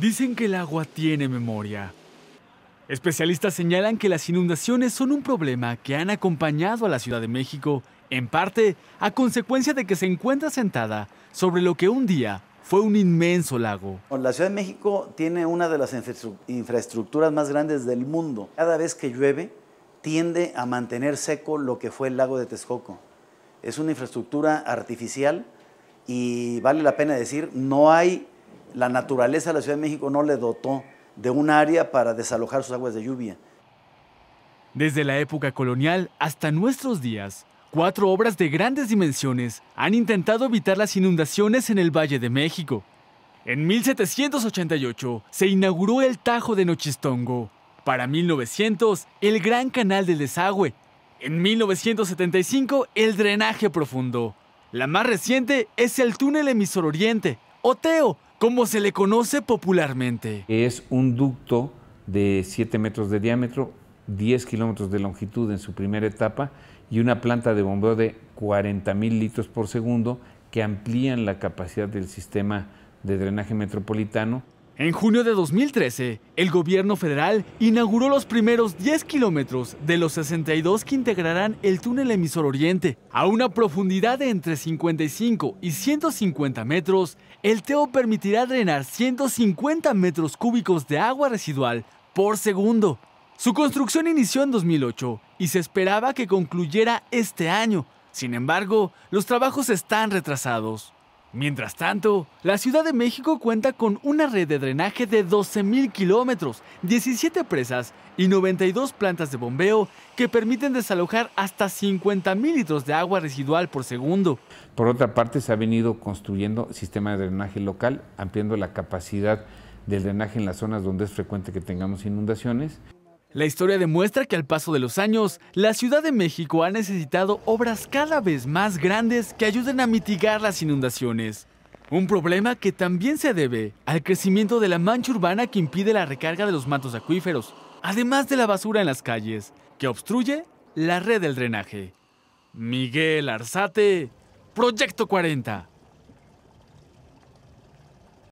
Dicen que el agua tiene memoria. Especialistas señalan que las inundaciones son un problema que han acompañado a la Ciudad de México, en parte a consecuencia de que se encuentra sentada sobre lo que un día fue un inmenso lago. La Ciudad de México tiene una de las infraestructuras más grandes del mundo. Cada vez que llueve, tiende a mantener seco lo que fue el lago de Texcoco. Es una infraestructura artificial y vale la pena decir, no hay la naturaleza de la Ciudad de México no le dotó de un área para desalojar sus aguas de lluvia. Desde la época colonial hasta nuestros días, cuatro obras de grandes dimensiones han intentado evitar las inundaciones en el Valle de México. En 1788 se inauguró el Tajo de Nochistongo. Para 1900, el Gran Canal del Desagüe. En 1975, el Drenaje Profundo. La más reciente es el Túnel Emisor Oriente, Oteo, como se le conoce popularmente. Es un ducto de 7 metros de diámetro, 10 kilómetros de longitud en su primera etapa y una planta de bombeo de 40 mil litros por segundo que amplían la capacidad del sistema de drenaje metropolitano. En junio de 2013, el gobierno federal inauguró los primeros 10 kilómetros de los 62 que integrarán el túnel emisor oriente. A una profundidad de entre 55 y 150 metros, el TEO permitirá drenar 150 metros cúbicos de agua residual por segundo. Su construcción inició en 2008 y se esperaba que concluyera este año. Sin embargo, los trabajos están retrasados. Mientras tanto, la Ciudad de México cuenta con una red de drenaje de 12.000 kilómetros, 17 presas y 92 plantas de bombeo que permiten desalojar hasta 50.000 litros de agua residual por segundo. Por otra parte, se ha venido construyendo sistema de drenaje local, ampliando la capacidad del drenaje en las zonas donde es frecuente que tengamos inundaciones. La historia demuestra que al paso de los años, la Ciudad de México ha necesitado obras cada vez más grandes que ayuden a mitigar las inundaciones. Un problema que también se debe al crecimiento de la mancha urbana que impide la recarga de los mantos acuíferos, además de la basura en las calles, que obstruye la red del drenaje. Miguel Arzate, Proyecto 40.